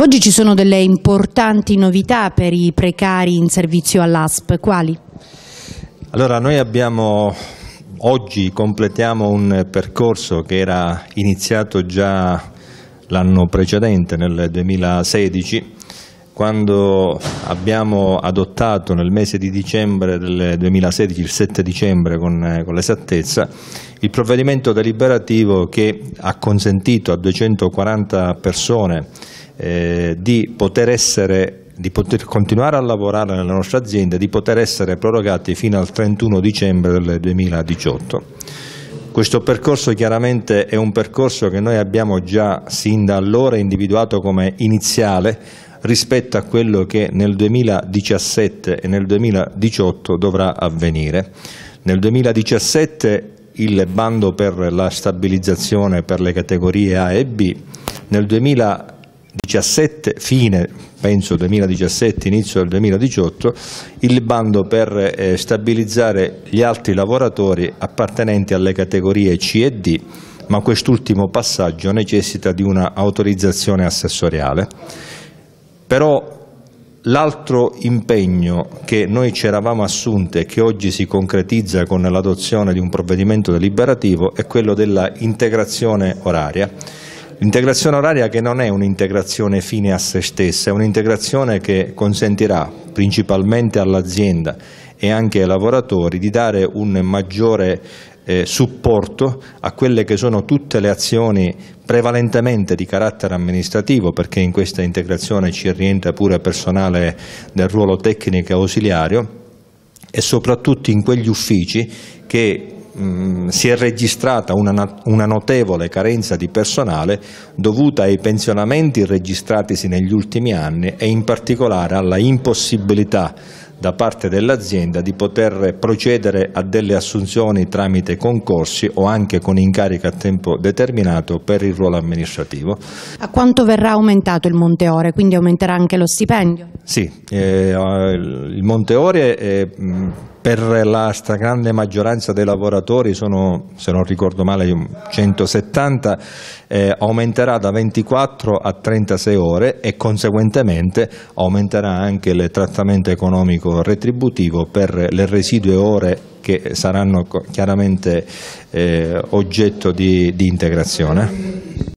Oggi ci sono delle importanti novità per i precari in servizio all'ASP, quali? Allora noi abbiamo oggi completiamo un percorso che era iniziato già l'anno precedente nel 2016 quando abbiamo adottato nel mese di dicembre del 2016, il 7 dicembre con, con l'esattezza, il provvedimento deliberativo che ha consentito a 240 persone eh, di poter essere di poter continuare a lavorare nella nostra azienda, e di poter essere prorogati fino al 31 dicembre del 2018. Questo percorso chiaramente è un percorso che noi abbiamo già sin da allora individuato come iniziale rispetto a quello che nel 2017 e nel 2018 dovrà avvenire. Nel 2017 il bando per la stabilizzazione per le categorie A e B, nel 2018 2017, fine penso 2017, inizio del 2018, il bando per eh, stabilizzare gli altri lavoratori appartenenti alle categorie C e D, ma quest'ultimo passaggio necessita di un'autorizzazione assessoriale. Però L'altro impegno che noi ci eravamo assunti e che oggi si concretizza con l'adozione di un provvedimento deliberativo è quello dell'integrazione oraria L'integrazione oraria che non è un'integrazione fine a se stessa, è un'integrazione che consentirà principalmente all'azienda e anche ai lavoratori di dare un maggiore eh, supporto a quelle che sono tutte le azioni prevalentemente di carattere amministrativo perché in questa integrazione ci rientra pure personale del ruolo tecnico e ausiliario e soprattutto in quegli uffici che mh, mm, si è registrata una, una, notevole carenza di personale dovuta ai pensionamenti registratisi negli ultimi anni e in particolare alla impossibilità da parte dell'azienda di poter procedere a delle assunzioni tramite concorsi o anche con incarica a tempo determinato per il ruolo amministrativo. A quanto verrà aumentato il monte ore? Quindi aumenterà anche lo stipendio? Sì, eh, il monte ore è, mh, mm, per la stragrande maggioranza dei lavoratori sono, se non ricordo male, 170, eh, aumenterà da 24 a 36 ore e conseguentemente aumenterà anche il trattamento economico retributivo per le residue ore che saranno chiaramente eh, oggetto di, di integrazione.